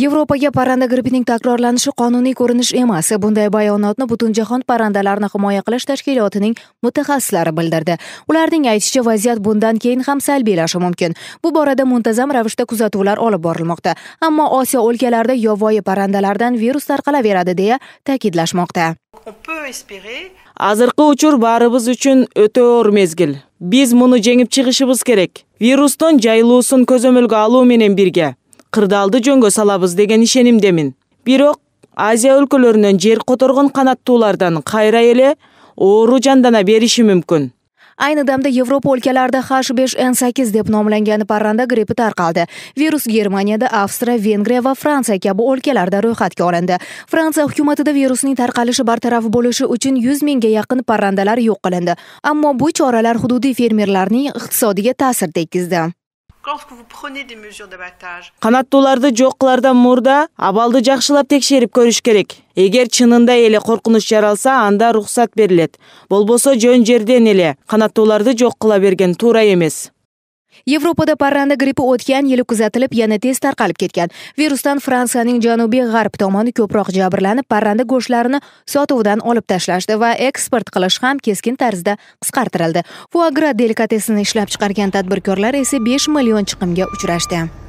yevropaga parranda grippining takrorlanishi qonuniy ko'rinish emas bunday bayonotni butunjahon parrandalarni himoya qilish tashkilotining mutaxassislari bildirdi ularning aytishicha vaziyat bundan keyin ham salbiylashi mumkin bu borada muntazam ravishda kuzatuvlar olib borilmoqda ammo osiyo o'lkalarida yovvoyi parrandalardan virus tarqalaveradi deya ta'kidlashmoqda hozirgi uchur баарыбыз uchun өтө o'r mezgil biz buni жеңип chiqishimiz kerak вирустун жайылуусун көзөмөлгө oluv менен бирге кырдаалды жөнгө салабыз деген ишенимдемин бирок азия өлкөлөрүнөн жер которгон канаттуулардан кайра эле оору жандана бериши мүмкүн ayni дамда yevropa өлкөлөрүндө h беш n sakkiz deb nomlangan parranda гриппи таркалды virus germaniyada avstriya vengriya va fransiya kabi өлкөлөрдө ro'yxatga olindi fransiya hukumatida virusning tarqalishi bartaraf bo'lishi uchun yuz mingga yaqin parrandalar yo'q qilindi ammo bu choralar hududiy fermerlarning iqtisodiga ta'sir tekkizdi канаттууларды жок кылардан мурда абалды жакшылап текшерип көрүш керек эгер чынында эле коркунуч жаралса анда уруксат берилет болбосо жөн жерден эле канаттууларды жок берген туура эмес yevropada parranda grippi o'tgan yili kuzatilib yana tez tarqalib ketgan virusdan fransiyaning janubiy g'arb tomoni ko'proq jabrlanib parranda go'shtlarini sotuvdan olib tashlashdi va eksport qilish ham keskin tarzda qisqartirildi fuagra delikatesini ishlab chiqargan tadbirkorlar esa besh million chiqimga uchrashdi